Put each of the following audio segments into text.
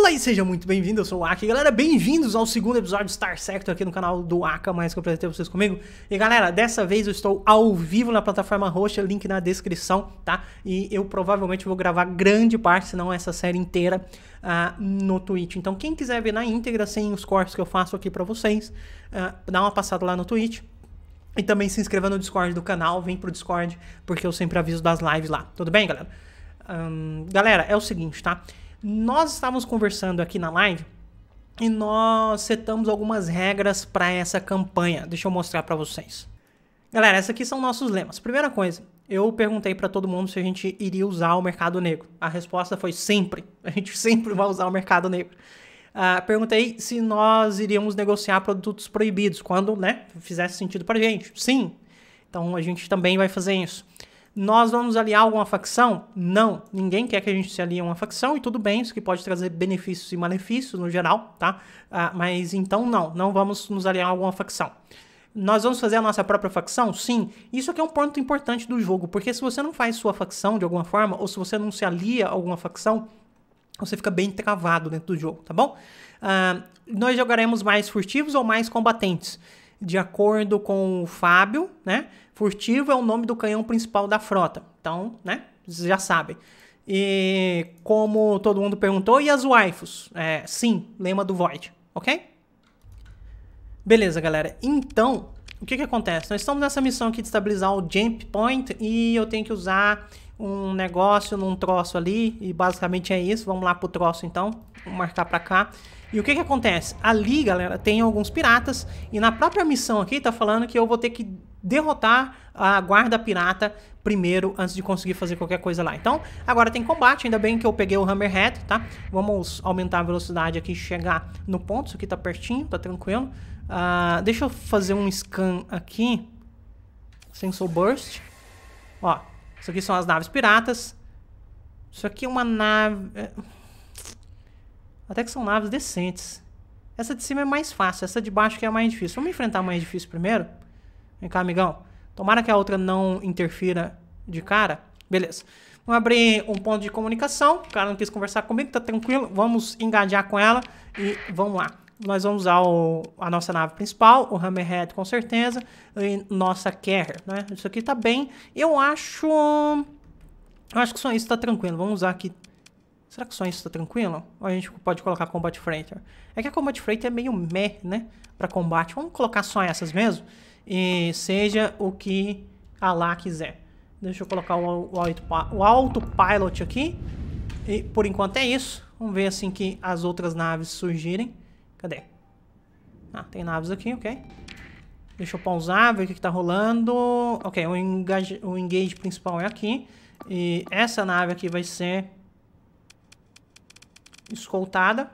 Olá e seja muito bem-vindo, eu sou o Aki. Galera, bem-vindos ao segundo episódio do Star Sector aqui no canal do Aka, mais que eu apresentei vocês comigo. E galera, dessa vez eu estou ao vivo na plataforma roxa, link na descrição, tá? E eu provavelmente vou gravar grande parte, se não essa série inteira, uh, no Twitch. Então quem quiser ver na íntegra, sem os cortes que eu faço aqui para vocês, uh, dá uma passada lá no Twitch. E também se inscreva no Discord do canal, vem pro Discord, porque eu sempre aviso das lives lá. Tudo bem, galera? Um, galera, é o seguinte, tá? Nós estávamos conversando aqui na live e nós setamos algumas regras para essa campanha. Deixa eu mostrar para vocês. Galera, esses aqui são nossos lemas. Primeira coisa, eu perguntei para todo mundo se a gente iria usar o mercado negro. A resposta foi sempre. A gente sempre vai usar o mercado negro. Uh, perguntei se nós iríamos negociar produtos proibidos quando né, fizesse sentido para gente. Sim. Então a gente também vai fazer isso. Nós vamos aliar alguma facção? Não, ninguém quer que a gente se alie a uma facção e tudo bem, isso que pode trazer benefícios e malefícios no geral, tá? Ah, mas então não, não vamos nos aliar a alguma facção. Nós vamos fazer a nossa própria facção? Sim. Isso aqui é um ponto importante do jogo, porque se você não faz sua facção de alguma forma, ou se você não se alia a alguma facção, você fica bem travado dentro do jogo, tá bom? Uh, nós jogaremos mais furtivos ou mais combatentes, de acordo com o Fábio, né? Furtivo é o nome do canhão principal da frota. Então, né? Vocês já sabem. E como todo mundo perguntou, e as waifus? É, sim, lema do Void, ok? Beleza, galera. Então, o que que acontece? Nós estamos nessa missão aqui de estabilizar o Jump Point e eu tenho que usar um negócio num troço ali, e basicamente é isso, vamos lá pro troço então, Vou marcar pra cá. E o que que acontece? Ali, galera, tem alguns piratas, e na própria missão aqui tá falando que eu vou ter que derrotar a guarda pirata primeiro, antes de conseguir fazer qualquer coisa lá. Então, agora tem combate, ainda bem que eu peguei o Hammerhead, tá? Vamos aumentar a velocidade aqui, chegar no ponto, isso aqui tá pertinho, tá tranquilo. Uh, deixa eu fazer um scan aqui, Sensor Burst, ó, isso aqui são as naves piratas. Isso aqui é uma nave... É, até que são naves decentes. Essa de cima é mais fácil, essa de baixo que é a mais difícil. Vamos enfrentar a mais difícil primeiro? Vem cá, amigão. Tomara que a outra não interfira de cara. Beleza. Vamos abrir um ponto de comunicação. O cara não quis conversar comigo, tá tranquilo. Vamos engajar com ela e vamos lá nós vamos usar o, a nossa nave principal, o Hammerhead com certeza, e nossa Carrier, né? Isso aqui tá bem. Eu acho... Eu acho que só isso tá tranquilo. Vamos usar aqui... Será que só isso tá tranquilo? Ou a gente pode colocar Combat Freighter? É que a Combat Freighter é meio meh, né? Pra combate. Vamos colocar só essas mesmo? E seja o que a lá quiser. Deixa eu colocar o, o, o autopilot aqui. E por enquanto é isso. Vamos ver assim que as outras naves surgirem. Cadê? Ah, tem naves aqui, ok. Deixa eu pausar, ver o que, que tá rolando. Ok, o engage, o engage principal é aqui. E essa nave aqui vai ser escoltada.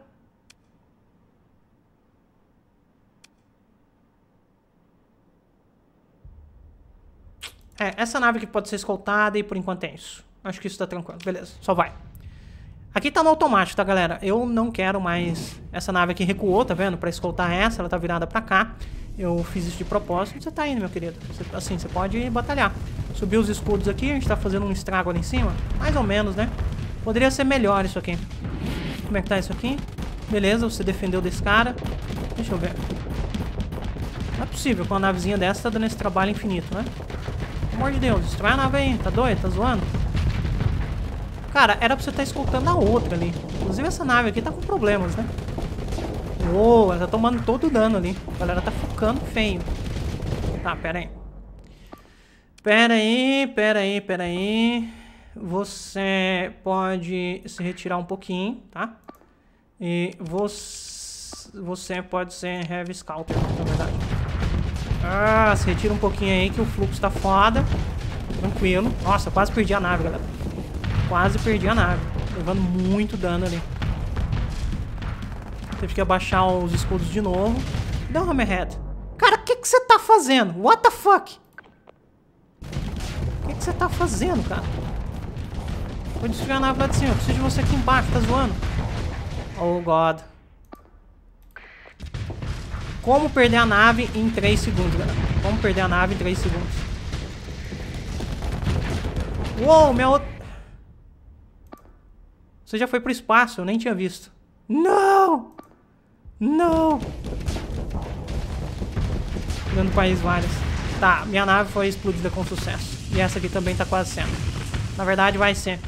É, essa nave que pode ser escoltada e por enquanto é isso. Acho que isso tá tranquilo. Beleza, só vai. Aqui tá no automático, tá, galera? Eu não quero mais... Essa nave aqui recuou, tá vendo? Pra escoltar essa, ela tá virada pra cá. Eu fiz isso de propósito. Você tá indo, meu querido. Você, assim, você pode batalhar. Subiu os escudos aqui, a gente tá fazendo um estrago ali em cima. Mais ou menos, né? Poderia ser melhor isso aqui. Como é que tá isso aqui? Beleza, você defendeu desse cara. Deixa eu ver. Não é possível com uma navezinha dessa tá dando esse trabalho infinito, né? Pelo amor de Deus, destrói a nave aí. Tá doido? Tá zoando? Cara, era pra você estar escoltando a outra ali. Inclusive essa nave aqui tá com problemas, né? Uou, ela tá tomando todo o dano ali. A galera tá focando feio. Tá, pera aí. Pera aí, pera aí, pera aí. Você pode se retirar um pouquinho, tá? E você, você pode ser Heavy Scalper, na verdade. Ah, se retira um pouquinho aí que o fluxo tá foda. Tranquilo. Nossa, quase perdi a nave, galera. Quase perdi a nave. Levando muito dano ali. Teve que abaixar os escudos de novo. Dá um Hammerhead. Cara, o que você tá fazendo? What the fuck? O que você tá fazendo, cara? Vou destruir a nave lá de cima. Eu preciso de você aqui embaixo, tá zoando? Oh, God. Como perder a nave em 3 segundos, galera. Como perder a nave em 3 segundos. Uou, minha outra... Você já foi pro espaço, eu nem tinha visto. Não! Não! Dando país vários. Tá, minha nave foi explodida com sucesso. E essa aqui também tá quase sendo. Na verdade, vai ser.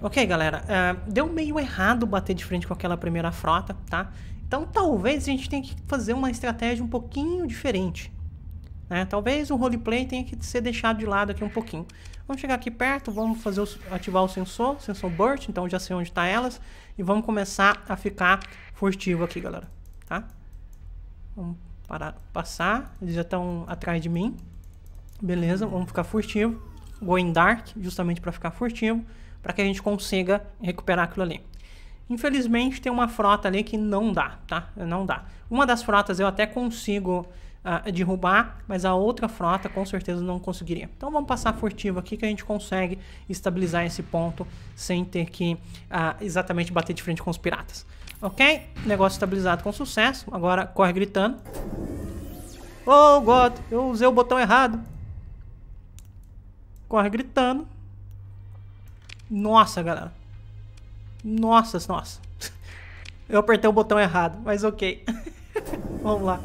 Ok, galera. Uh, deu meio errado bater de frente com aquela primeira frota, tá? Então, talvez a gente tenha que fazer uma estratégia um pouquinho diferente. Né? Talvez o roleplay tenha que ser deixado de lado aqui um pouquinho. Vamos chegar aqui perto, vamos fazer o, ativar o sensor, sensor burst, então já sei onde está elas. E vamos começar a ficar furtivo aqui, galera, tá? Vamos parar, passar, eles já estão atrás de mim. Beleza, vamos ficar furtivo. Going Dark, justamente para ficar furtivo, para que a gente consiga recuperar aquilo ali. Infelizmente tem uma frota ali que não dá, tá? Não dá. Uma das frotas eu até consigo uh, derrubar, mas a outra frota com certeza não conseguiria. Então vamos passar furtivo aqui que a gente consegue estabilizar esse ponto sem ter que uh, exatamente bater de frente com os piratas. Ok? Negócio estabilizado com sucesso. Agora corre gritando. Oh God, eu usei o botão errado. Corre gritando. Nossa, galera. Nossa, nossa. Eu apertei o botão errado, mas ok. Vamos lá.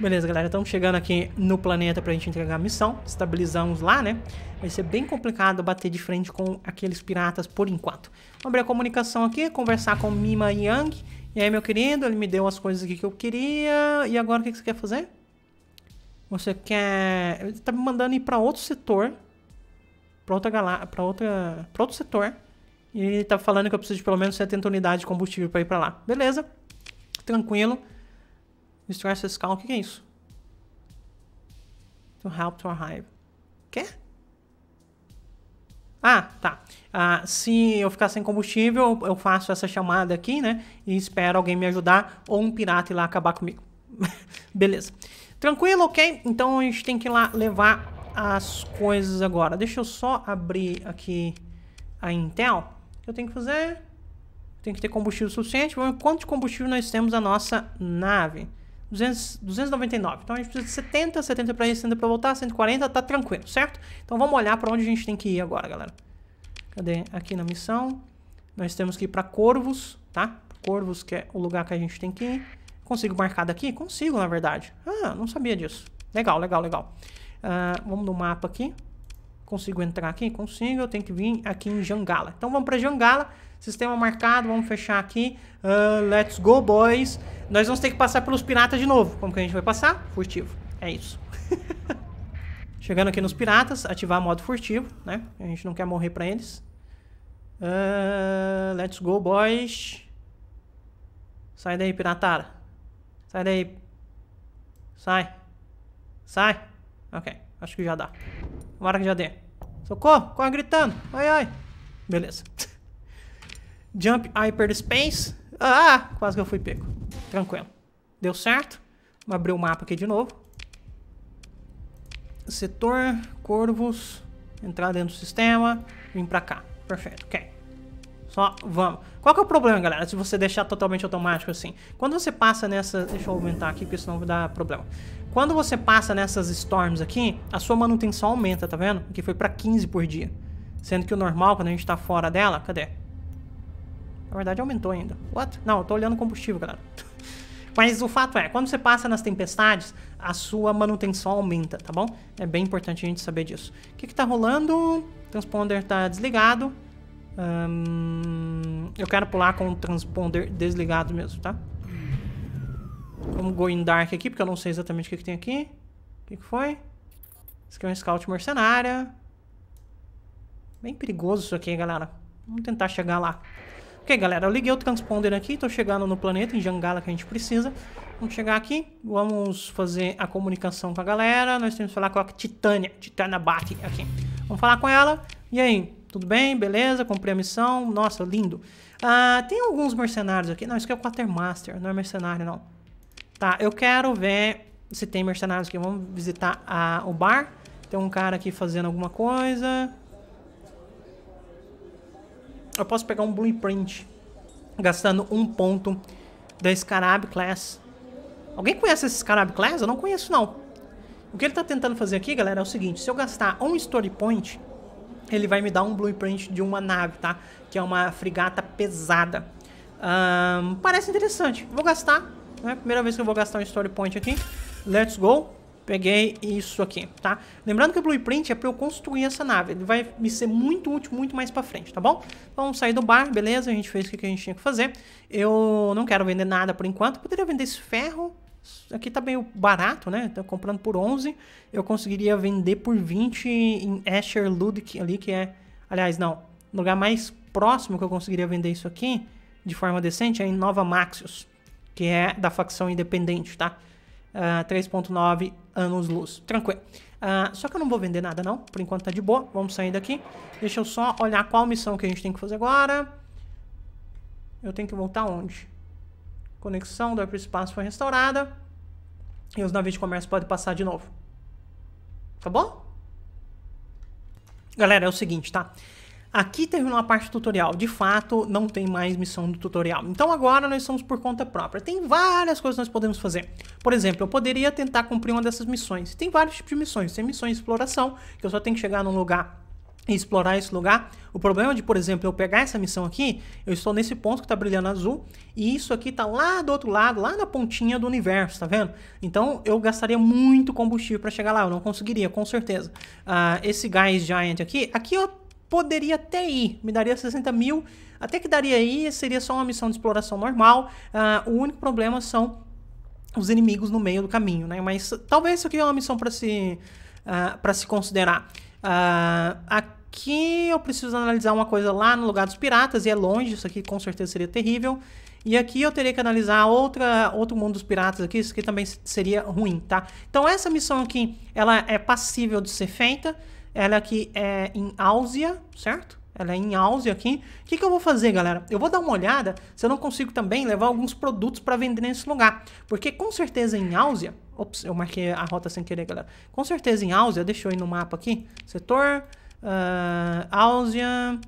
Beleza, galera, estamos chegando aqui no planeta pra gente entregar a missão. Estabilizamos lá, né? Vai ser bem complicado bater de frente com aqueles piratas por enquanto. Vamos abrir a comunicação aqui, conversar com Mima Yang. E aí, meu querido, ele me deu as coisas aqui que eu queria. E agora, o que, que você quer fazer? Você quer... Ele tá me mandando ir pra outro setor. Pra outra galá... Pra outra... Pra outro setor e tá falando que eu preciso de pelo menos 70 unidades de combustível para ir para lá. Beleza, tranquilo. Stress Scal, o que, que é isso? To help to arrive. Quê? Ah, tá. Ah, se eu ficar sem combustível, eu faço essa chamada aqui, né? E espero alguém me ajudar ou um pirata ir lá acabar comigo. Beleza. Tranquilo, ok? Então a gente tem que ir lá levar as coisas agora. Deixa eu só abrir aqui a Intel que eu tenho que fazer? Tem que ter combustível suficiente. Vamos quanto de combustível nós temos na nossa nave? 200, 299. Então a gente precisa de 70, 70 para ir, para voltar, 140, tá tranquilo, certo? Então vamos olhar para onde a gente tem que ir agora, galera. Cadê? Aqui na missão. Nós temos que ir para Corvos, tá? Corvos, que é o lugar que a gente tem que ir. Consigo marcar daqui? Consigo, na verdade. Ah, não sabia disso. Legal, legal, legal. Uh, vamos no mapa aqui. Consigo entrar aqui? Consigo. Eu tenho que vir aqui em Jangala. Então vamos para Jangala. Sistema marcado. Vamos fechar aqui. Uh, let's go, boys. Nós vamos ter que passar pelos piratas de novo. Como que a gente vai passar? Furtivo. É isso. Chegando aqui nos piratas. Ativar modo furtivo, né? A gente não quer morrer para eles. Uh, let's go, boys. Sai daí, piratara. Sai daí. Sai. Sai. Ok, acho que já dá. Tomara que já dê. Socorro, corre gritando. Ai, ai. Beleza. Jump Hyperspace. Ah, quase que eu fui pego. Tranquilo. Deu certo. Vamos abrir o mapa aqui de novo. Setor, corvos. Entrar dentro do sistema. Vim pra cá. Perfeito, ok. Só vamos. Qual que é o problema, galera, se você deixar totalmente automático assim? Quando você passa nessa... Deixa eu aumentar aqui, porque senão vai dar problema. Quando você passa nessas storms aqui, a sua manutenção aumenta, tá vendo? Aqui foi para 15 por dia. Sendo que o normal, quando a gente tá fora dela, cadê? Na verdade aumentou ainda. What? Não, eu tô olhando combustível, galera. Mas o fato é, quando você passa nas tempestades, a sua manutenção aumenta, tá bom? É bem importante a gente saber disso. O que que tá rolando? O transponder tá desligado. Hum, eu quero pular com o transponder desligado mesmo, tá? Vamos go in dark aqui, porque eu não sei exatamente o que, que tem aqui. O que, que foi? Isso aqui é um scout mercenária. Bem perigoso isso aqui, galera. Vamos tentar chegar lá. Ok, galera, eu liguei o transponder aqui, tô chegando no planeta, em Jangala, que a gente precisa. Vamos chegar aqui, vamos fazer a comunicação com a galera. Nós temos que falar com a Titânia, Titânia Bate aqui. Vamos falar com ela. E aí, tudo bem? Beleza? Comprei a missão. Nossa, lindo. Ah, tem alguns mercenários aqui. Não, isso aqui é o Quatermaster. não é mercenário, não. Tá, eu quero ver se tem mercenários aqui. Vamos visitar a, o bar. Tem um cara aqui fazendo alguma coisa. Eu posso pegar um blueprint. Gastando um ponto da Scarab Class. Alguém conhece esse Scarab Class? Eu não conheço, não. O que ele está tentando fazer aqui, galera, é o seguinte. Se eu gastar um Story Point, ele vai me dar um blueprint de uma nave, tá? Que é uma frigata pesada. Um, parece interessante. Vou gastar né? Primeira vez que eu vou gastar um story point aqui. Let's go. Peguei isso aqui, tá? Lembrando que o blueprint é para eu construir essa nave. Ele vai me ser muito útil muito mais para frente, tá bom? Vamos então, sair do bar, beleza. A gente fez o que a gente tinha que fazer. Eu não quero vender nada por enquanto. Poderia vender esse ferro. Aqui tá meio barato, né? Tá comprando por 11. Eu conseguiria vender por 20 em Asher Ludic ali, que é... Aliás, não. O lugar mais próximo que eu conseguiria vender isso aqui de forma decente é em Nova Maxius que é da facção independente, tá? Uh, 3.9 anos-luz. Tranquilo. Uh, só que eu não vou vender nada não, por enquanto tá de boa. Vamos sair daqui. Deixa eu só olhar qual missão que a gente tem que fazer agora. Eu tenho que voltar onde? Conexão do espaço foi restaurada. E os navios de comércio podem passar de novo. Tá bom? Galera, é o seguinte, tá? Aqui terminou a parte tutorial. De fato, não tem mais missão do tutorial. Então agora nós estamos por conta própria. Tem várias coisas que nós podemos fazer. Por exemplo, eu poderia tentar cumprir uma dessas missões. Tem vários tipos de missões. Tem missões de exploração, que eu só tenho que chegar num lugar e explorar esse lugar. O problema de, por exemplo, eu pegar essa missão aqui, eu estou nesse ponto que está brilhando azul, e isso aqui está lá do outro lado, lá na pontinha do universo, tá vendo? Então eu gastaria muito combustível para chegar lá, eu não conseguiria, com certeza. Uh, esse gás giant aqui, aqui eu poderia até ir, me daria 60 mil, até que daria aí, seria só uma missão de exploração normal, uh, o único problema são os inimigos no meio do caminho, né? Mas talvez isso aqui é uma missão para se, uh, pra se considerar. Uh, aqui eu preciso analisar uma coisa lá no lugar dos piratas, e é longe, isso aqui com certeza seria terrível. E aqui eu teria que analisar outra, outro mundo dos piratas aqui, isso aqui também seria ruim, tá? Então essa missão aqui, ela é passível de ser feita, ela aqui é em Áusia, certo? Ela é em Áusia aqui. O que, que eu vou fazer, galera? Eu vou dar uma olhada se eu não consigo também levar alguns produtos para vender nesse lugar. Porque com certeza em Áusia... Ops, eu marquei a rota sem querer, galera. Com certeza em Áusia... Deixa eu ir no mapa aqui. Setor... Uh, Áusia...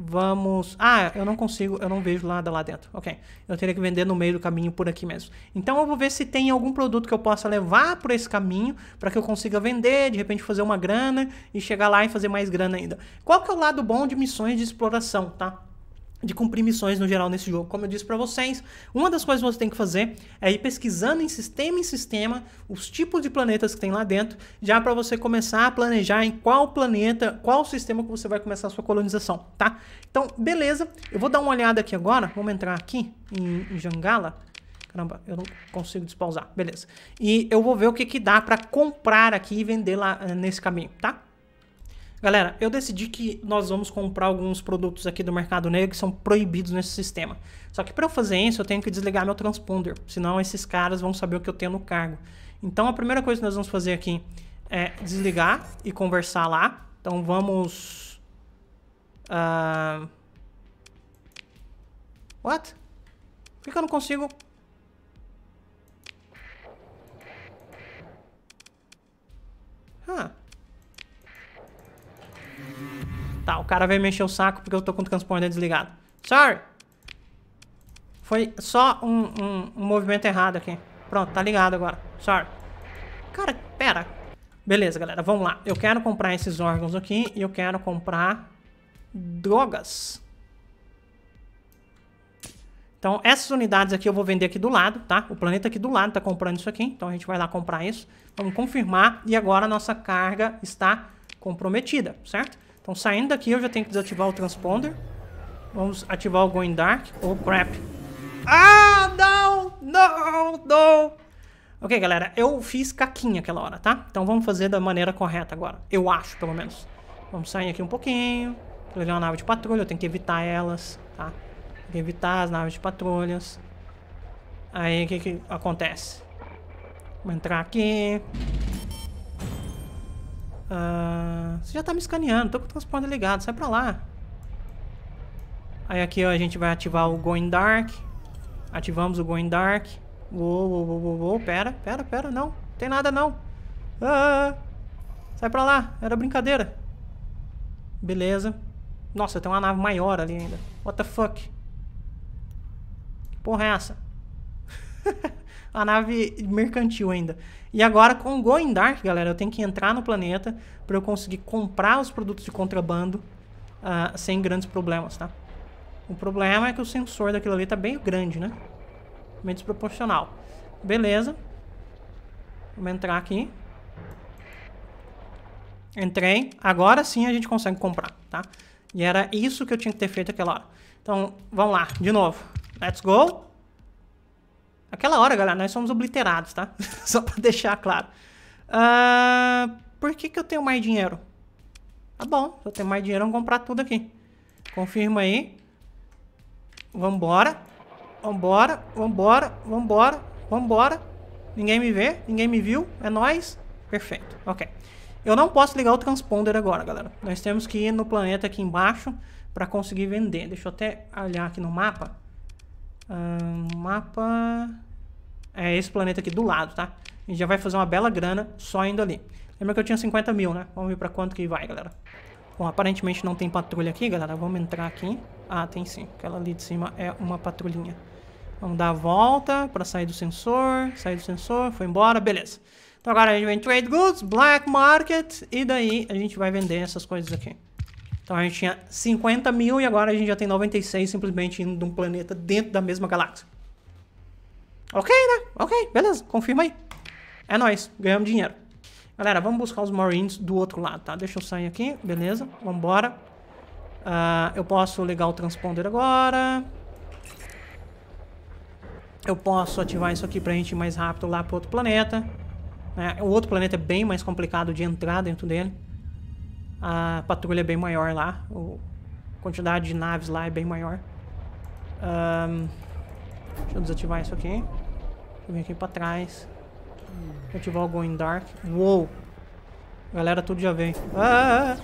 Vamos. Ah, eu não consigo, eu não vejo nada lá dentro. Ok. Eu teria que vender no meio do caminho por aqui mesmo. Então eu vou ver se tem algum produto que eu possa levar por esse caminho para que eu consiga vender, de repente fazer uma grana e chegar lá e fazer mais grana ainda. Qual que é o lado bom de missões de exploração, tá? de cumprir missões no geral nesse jogo. Como eu disse para vocês, uma das coisas que você tem que fazer é ir pesquisando em sistema em sistema os tipos de planetas que tem lá dentro, já para você começar a planejar em qual planeta, qual sistema que você vai começar a sua colonização, tá? Então, beleza. Eu vou dar uma olhada aqui agora. Vamos entrar aqui em, em Jangala. Caramba, eu não consigo despausar. Beleza. E eu vou ver o que, que dá para comprar aqui e vender lá eh, nesse caminho, tá? Galera, eu decidi que nós vamos comprar alguns produtos aqui do Mercado Negro que são proibidos nesse sistema. Só que para eu fazer isso, eu tenho que desligar meu transponder, senão esses caras vão saber o que eu tenho no cargo. Então a primeira coisa que nós vamos fazer aqui é desligar e conversar lá. Então vamos... Uh... What? Por que, eu não consigo Huh. Ah. Tá, o cara veio mexer o saco porque eu tô com o transponder desligado. Sorry! Foi só um, um, um movimento errado aqui. Pronto, tá ligado agora. Sorry. Cara, pera. Beleza, galera, vamos lá. Eu quero comprar esses órgãos aqui e eu quero comprar drogas. Então, essas unidades aqui eu vou vender aqui do lado, tá? O planeta aqui do lado tá comprando isso aqui, então a gente vai lá comprar isso. Vamos confirmar e agora a nossa carga está comprometida, certo? Então saindo daqui eu já tenho que desativar o transponder. Vamos ativar o Going Dark. Oh, crap. Ah, não! Não, não! Ok, galera, eu fiz caquinha aquela hora, tá? Então vamos fazer da maneira correta agora. Eu acho, pelo menos. Vamos sair aqui um pouquinho. Aquilo ali é uma nave de patrulha, eu tenho que evitar elas, tá? Tem que evitar as naves de patrulhas. Aí, o que que acontece? Vamos entrar aqui. Ah, você já tá me escaneando, tô com o transponder ligado, sai pra lá. Aí aqui ó, a gente vai ativar o Going Dark. Ativamos o Going Dark. Uou, uou, uou, uou, pera, pera, pera, não. Não tem nada não. Ah, ah, ah, sai pra lá, era brincadeira. Beleza. Nossa, tem uma nave maior ali ainda. What the fuck? Que porra é essa? a nave mercantil ainda. E agora com o Going Dark, galera, eu tenho que entrar no planeta para eu conseguir comprar os produtos de contrabando uh, sem grandes problemas, tá? O problema é que o sensor daquilo ali tá bem grande, né? Meio desproporcional. Beleza. Vamos entrar aqui. Entrei. Agora sim a gente consegue comprar, tá? E era isso que eu tinha que ter feito aquela hora. Então, vamos lá, de novo. Let's go. Aquela hora, galera, nós somos obliterados, tá? Só pra deixar claro. Uh, por que, que eu tenho mais dinheiro? Tá bom, se eu tenho mais dinheiro, vamos comprar tudo aqui. Confirma aí. Vambora. Vambora, vambora, vambora, vambora. Ninguém me vê, ninguém me viu, é nós. Perfeito, ok. Eu não posso ligar o transponder agora, galera. Nós temos que ir no planeta aqui embaixo para conseguir vender. Deixa eu até olhar aqui no mapa. Um, mapa... É esse planeta aqui do lado, tá? A gente já vai fazer uma bela grana só indo ali. Lembra que eu tinha 50 mil, né? Vamos ver pra quanto que vai, galera. Bom, aparentemente não tem patrulha aqui, galera. Vamos entrar aqui. Ah, tem sim. Aquela ali de cima é uma patrulhinha. Vamos dar a volta pra sair do sensor. Sair do sensor, foi embora, beleza. Então agora a gente vem em Trade Goods, Black Market. E daí a gente vai vender essas coisas aqui. Então a gente tinha 50 mil e agora a gente já tem 96 simplesmente indo de um planeta dentro da mesma galáxia. Ok, né? Ok, beleza, confirma aí. É nóis, ganhamos dinheiro. Galera, vamos buscar os Marines do outro lado, tá? Deixa eu sair aqui, beleza, vambora. Uh, eu posso ligar o transponder agora. Eu posso ativar isso aqui pra gente ir mais rápido lá pro outro planeta. É, o outro planeta é bem mais complicado de entrar dentro dele. A patrulha é bem maior lá. A quantidade de naves lá é bem maior. Um, deixa eu desativar isso aqui. Deixa eu vir aqui pra trás. ativar o Going Dark. Uou! Galera, tudo já vem. Ah! ah, ah, ah.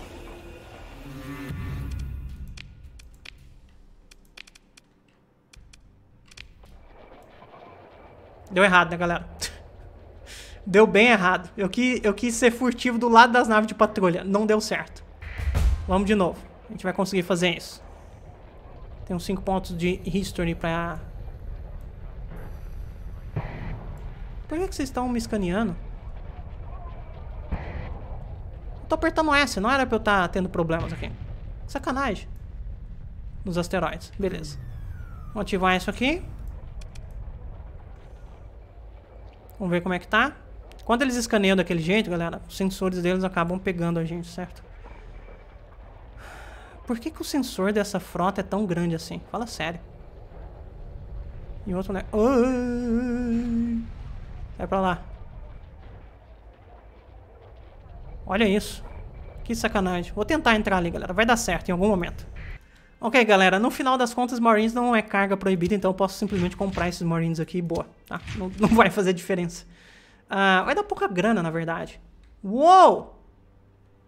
Deu errado, né, galera? Deu bem errado. Eu quis, eu quis ser furtivo do lado das naves de patrulha. Não deu certo. Vamos de novo. A gente vai conseguir fazer isso. Tem uns 5 pontos de history pra... Por que, é que vocês estão me escaneando? Eu tô apertando S, não era pra eu estar tá tendo problemas aqui. Sacanagem. Nos asteroides, beleza. Vou ativar isso aqui. Vamos ver como é que tá. Quando eles escaneiam daquele jeito, galera, os sensores deles acabam pegando a gente, certo? Por que, que o sensor dessa frota é tão grande assim? Fala sério. E outro, né? Sai pra lá. Olha isso. Que sacanagem. Vou tentar entrar ali, galera. Vai dar certo em algum momento. Ok, galera, no final das contas, Marines não é carga proibida, então eu posso simplesmente comprar esses Marines aqui e boa, tá? Não, não vai fazer diferença. Ah, vai dar pouca grana, na verdade. Uou!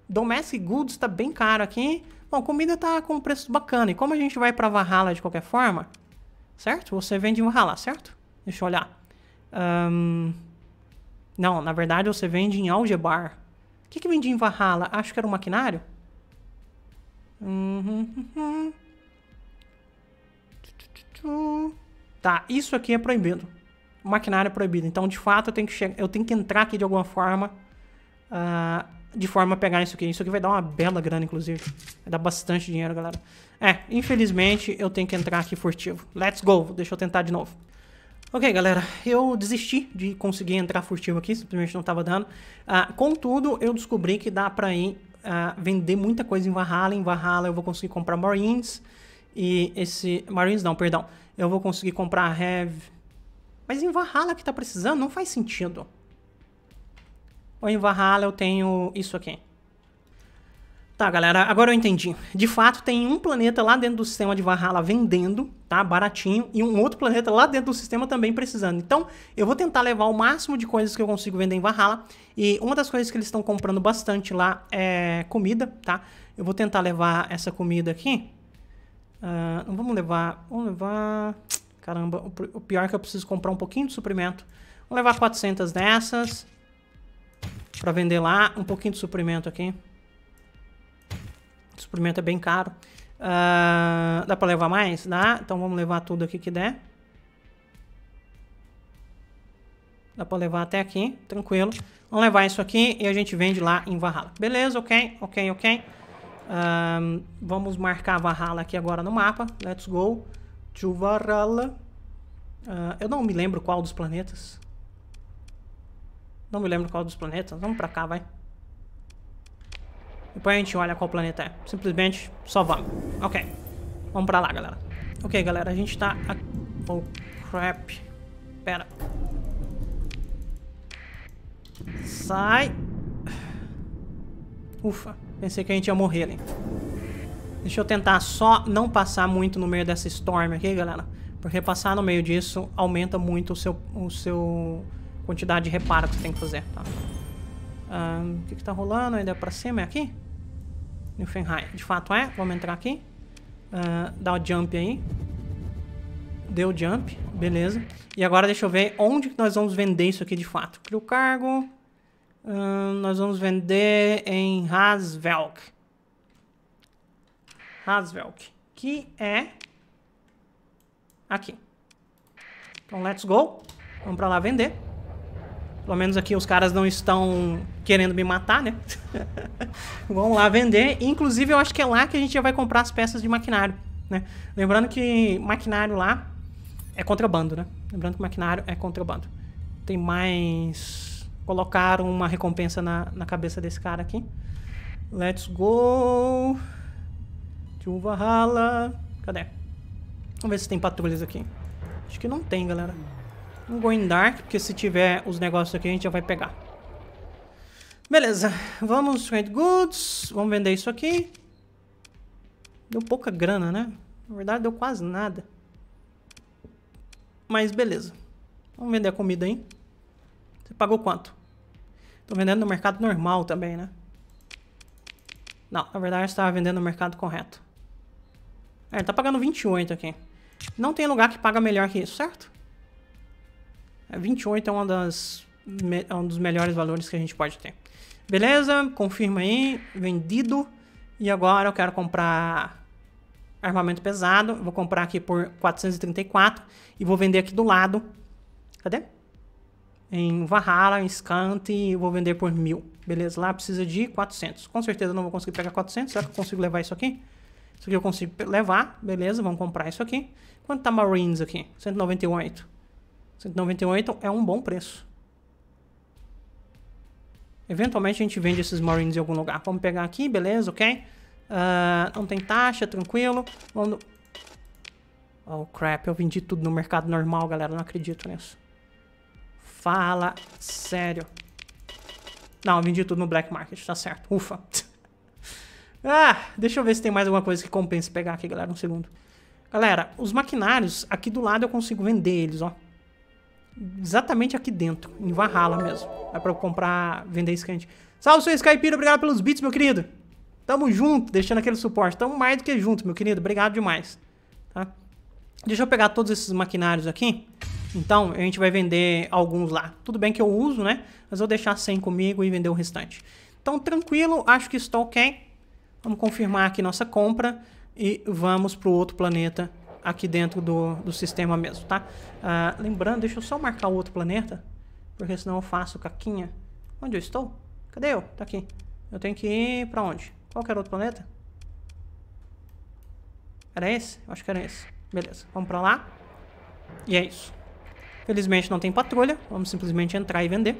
Domestic Goods está bem caro aqui. Bom, comida está com preço bacana. E como a gente vai para Valhalla de qualquer forma, certo? Você vende em Valhalla, certo? Deixa eu olhar. Um... Não, na verdade você vende em Algebar. O que, que vende em Valhalla? Acho que era um maquinário? Uhum, uhum. Tá, isso aqui é proibido maquinária proibida. Então, de fato, eu tenho que, chegar, eu tenho que entrar aqui de alguma forma. Uh, de forma a pegar isso aqui. Isso aqui vai dar uma bela grana, inclusive. Vai dar bastante dinheiro, galera. É, infelizmente, eu tenho que entrar aqui furtivo. Let's go. Deixa eu tentar de novo. Ok, galera, eu desisti de conseguir entrar furtivo aqui, simplesmente não estava dando. Uh, contudo, eu descobri que dá para ir uh, vender muita coisa em Valhalla. Em Valhalla eu vou conseguir comprar Marines e esse... Marines não, perdão. Eu vou conseguir comprar Heavy... Mas em Valhalla que tá precisando não faz sentido. Ou em Valhalla eu tenho isso aqui. Tá, galera, agora eu entendi. De fato, tem um planeta lá dentro do sistema de Valhalla vendendo, tá? Baratinho, e um outro planeta lá dentro do sistema também precisando. Então, eu vou tentar levar o máximo de coisas que eu consigo vender em Valhalla. E uma das coisas que eles estão comprando bastante lá é comida, tá? Eu vou tentar levar essa comida aqui. Uh, vamos levar. Vamos levar. Caramba, o pior é que eu preciso comprar um pouquinho de suprimento. Vou levar 400 dessas. Pra vender lá. Um pouquinho de suprimento aqui. O suprimento é bem caro. Uh, dá pra levar mais? Dá. Então vamos levar tudo aqui que der. Dá pra levar até aqui, tranquilo. Vamos levar isso aqui e a gente vende lá em Valhalla. Beleza, ok, ok, ok. Ah, vamos marcar Valhalla aqui agora no mapa. Let's go. Chuvarala. Uh, ah, eu não me lembro qual dos planetas. Não me lembro qual dos planetas. Vamos pra cá, vai. Depois a gente olha qual planeta é. Simplesmente, só vamos. Ok. Vamos pra lá, galera. Ok, galera, a gente tá... A... Oh, crap. Pera. Sai. Ufa. Pensei que a gente ia morrer ali. Deixa eu tentar só não passar muito no meio dessa storm aqui, galera. Porque passar no meio disso aumenta muito o seu, o seu quantidade de reparo que você tem que fazer, tá? Um, o que que tá rolando? Ainda é pra cima? É aqui? Nifenheim. De fato é. Vamos entrar aqui. Uh, dá o jump aí. Deu o jump. Beleza. E agora deixa eu ver onde nós vamos vender isso aqui de fato. Crio o cargo. nós vamos vender em Hasvelk. Hasvelk, que é aqui. Então, let's go. Vamos pra lá vender. Pelo menos aqui os caras não estão querendo me matar, né? Vamos lá vender. Inclusive, eu acho que é lá que a gente já vai comprar as peças de maquinário, né? Lembrando que maquinário lá é contrabando, né? Lembrando que maquinário é contrabando. Tem mais... Colocaram uma recompensa na, na cabeça desse cara aqui. Let's go... Chuva rala. Cadê? Vamos ver se tem patrulhas aqui. Acho que não tem, galera. um vou Dark, porque se tiver os negócios aqui, a gente já vai pegar. Beleza. Vamos, trade Goods. Vamos vender isso aqui. Deu pouca grana, né? Na verdade, deu quase nada. Mas beleza. Vamos vender a comida aí. Você pagou quanto? Tô vendendo no mercado normal também, né? Não, na verdade, você estava vendendo no mercado correto. É, ele tá pagando 28 aqui. Não tem lugar que paga melhor que isso, certo? É, 28 é uma das, é um dos melhores valores que a gente pode ter. Beleza, confirma aí, vendido. E agora eu quero comprar armamento pesado. vou comprar aqui por 434 e vou vender aqui do lado. Cadê? Em Valhalla, em Scant, e vou vender por 1000. Beleza, lá precisa de 400. Com certeza eu não vou conseguir pegar 400. Será que eu consigo levar isso aqui? Isso aqui eu consigo levar, beleza, vamos comprar isso aqui. Quanto tá Marines aqui? 198. 198 é um bom preço. Eventualmente a gente vende esses Marines em algum lugar. Vamos pegar aqui, beleza, ok. Uh, não tem taxa, tranquilo. Vamos... Oh, crap, eu vendi tudo no mercado normal, galera. Não acredito nisso. Fala sério. Não, eu vendi tudo no black market, tá certo. Ufa. Ah, deixa eu ver se tem mais alguma coisa que compensa pegar aqui, galera, um segundo. Galera, os maquinários, aqui do lado eu consigo vender eles, ó. Exatamente aqui dentro, em Valhalla mesmo. Dá pra eu comprar, vender escante. Salve, seu Skypeiro, obrigado pelos bits, meu querido. Tamo junto, deixando aquele suporte. Tamo mais do que junto, meu querido. Obrigado demais. Tá? Deixa eu pegar todos esses maquinários aqui. Então, a gente vai vender alguns lá. Tudo bem que eu uso, né? Mas eu vou deixar 100 comigo e vender o restante. Então, tranquilo, acho que estou ok. Vamos confirmar aqui nossa compra e vamos para o outro planeta aqui dentro do, do sistema mesmo, tá? Ah, lembrando, deixa eu só marcar o outro planeta, porque senão eu faço caquinha. Onde eu estou? Cadê eu? Tá aqui. Eu tenho que ir para onde? Qual que era outro planeta? Era esse? acho que era esse. Beleza, vamos para lá. E é isso. Felizmente não tem patrulha, vamos simplesmente entrar e vender.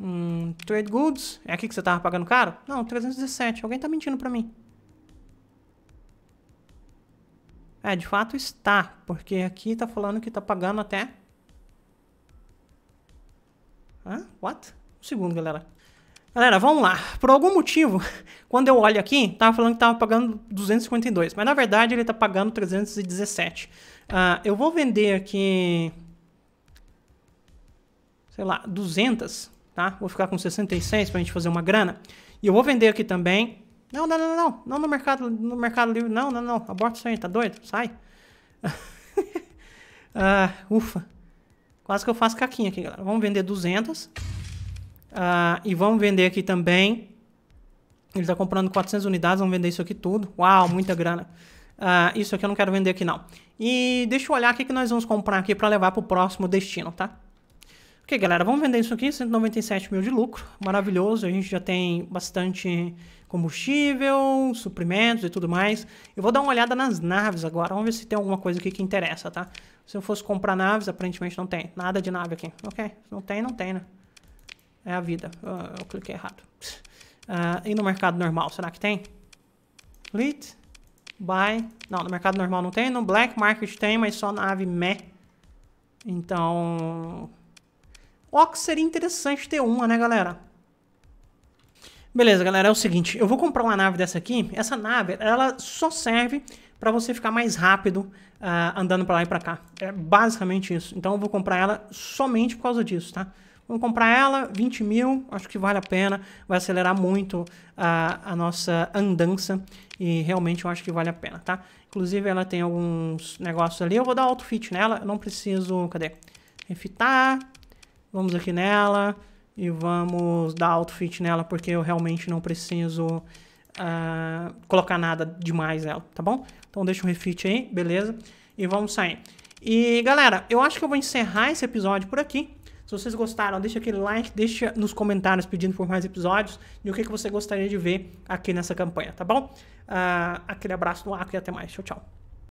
Hum, trade goods. É aqui que você tava pagando caro? Não, 317. Alguém tá mentindo pra mim. É, de fato está, porque aqui tá falando que tá pagando até... Hã? What? Um segundo, galera. Galera, vamos lá. Por algum motivo, quando eu olho aqui, tava falando que tava pagando 252, mas na verdade ele tá pagando 317. Uh, ah, eu vou vender aqui, sei lá, 200 tá? Vou ficar com 66 para a gente fazer uma grana. E eu vou vender aqui também. Não, não, não, não, não no mercado, no mercado livre, não, não, não, aborta isso aí, tá doido? Sai. Ah, ufa. Quase que eu faço caquinha aqui, galera. Vamos vender 200. Ah, e vamos vender aqui também. Ele tá comprando 400 unidades, vamos vender isso aqui tudo. Uau, muita grana. Ah, isso aqui eu não quero vender aqui não. E deixa eu olhar o que, que nós vamos comprar aqui para levar para o próximo destino, tá? Ok, galera, vamos vender isso aqui, 197 mil de lucro, maravilhoso, a gente já tem bastante combustível, suprimentos e tudo mais. Eu vou dar uma olhada nas naves agora, vamos ver se tem alguma coisa aqui que interessa, tá? Se eu fosse comprar naves, aparentemente não tem, nada de nave aqui, ok? Não tem, não tem, né? É a vida, eu, ah, eu cliquei errado. Uh, e no mercado normal, será que tem? Fleet, buy, não, no mercado normal não tem, no black market tem, mas só nave meh. Então, Ox seria interessante ter uma, né, galera? Beleza, galera, é o seguinte, eu vou comprar uma nave dessa aqui. Essa nave, ela só serve para você ficar mais rápido uh, andando para lá e para cá. É basicamente isso. Então eu vou comprar ela somente por causa disso, tá? Vamos comprar ela, 20 mil, acho que vale a pena, vai acelerar muito a, ah, a nossa andança e realmente eu acho que vale a pena, tá? Inclusive ela tem alguns negócios ali, eu vou dar auto-fit nela, eu não preciso, cadê? Refitar, vamos aqui nela e vamos dar auto fit nela, porque eu realmente não preciso uh, colocar nada demais nela, tá bom? Então deixa um refit aí, beleza? E vamos sair. E galera, eu acho que eu vou encerrar esse episódio por aqui. Se vocês gostaram, deixa aquele like, deixa nos comentários pedindo por mais episódios e o que, que você gostaria de ver aqui nessa campanha, tá bom? Uh, aquele abraço do Acre e até mais. Tchau, tchau.